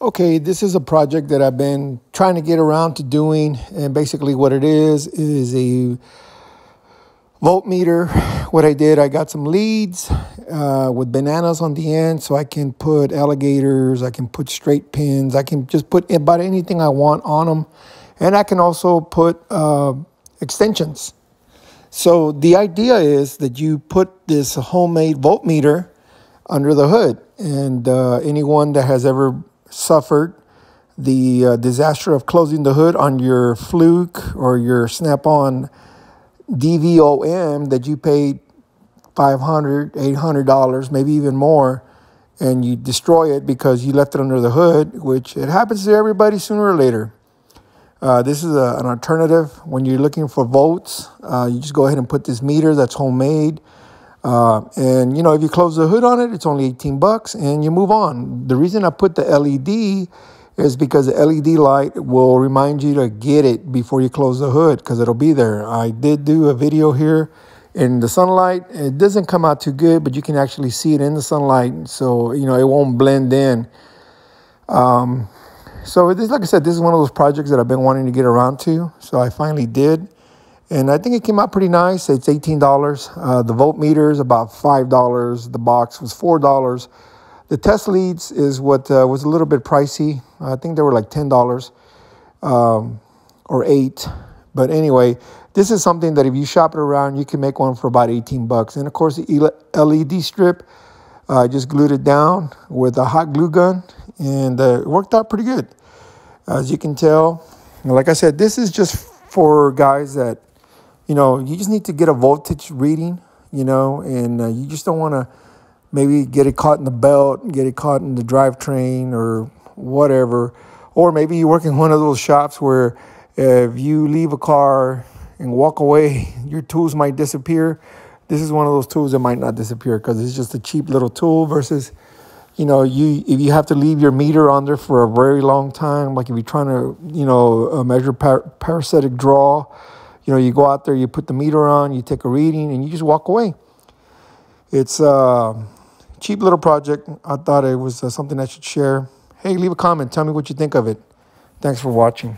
Okay, this is a project that I've been trying to get around to doing, and basically, what it is is a voltmeter. What I did, I got some leads uh, with bananas on the end, so I can put alligators, I can put straight pins, I can just put about anything I want on them, and I can also put uh, extensions. So the idea is that you put this homemade voltmeter under the hood. And uh, anyone that has ever suffered the uh, disaster of closing the hood on your Fluke or your Snap-on DVOM that you paid $500, $800, maybe even more, and you destroy it because you left it under the hood, which it happens to everybody sooner or later. Uh, this is a, an alternative when you're looking for volts. Uh, you just go ahead and put this meter that's homemade. Uh, and you know, if you close the hood on it, it's only 18 bucks and you move on. The reason I put the LED is because the LED light will remind you to get it before you close the hood because it'll be there. I did do a video here in the sunlight. It doesn't come out too good, but you can actually see it in the sunlight. So, you know, it won't blend in. Um, so this, like I said, this is one of those projects that I've been wanting to get around to. So I finally did. And I think it came out pretty nice. It's $18. Uh, the meter is about $5. The box was $4. The test leads is what uh, was a little bit pricey. I think they were like $10 um, or 8 But anyway, this is something that if you shop it around, you can make one for about 18 bucks. And of course, the LED strip, uh, I uh, just glued it down with a hot glue gun and uh, it worked out pretty good. As you can tell, like I said, this is just for guys that, you know, you just need to get a voltage reading, you know, and uh, you just don't want to maybe get it caught in the belt, get it caught in the drivetrain or whatever. Or maybe you work in one of those shops where if you leave a car and walk away, your tools might disappear. This is one of those tools that might not disappear because it's just a cheap little tool versus you know, you if you have to leave your meter on there for a very long time, like if you're trying to, you know, uh, measure par parasitic draw, you know, you go out there, you put the meter on, you take a reading, and you just walk away. It's a uh, cheap little project. I thought it was uh, something I should share. Hey, leave a comment. Tell me what you think of it. Thanks for watching.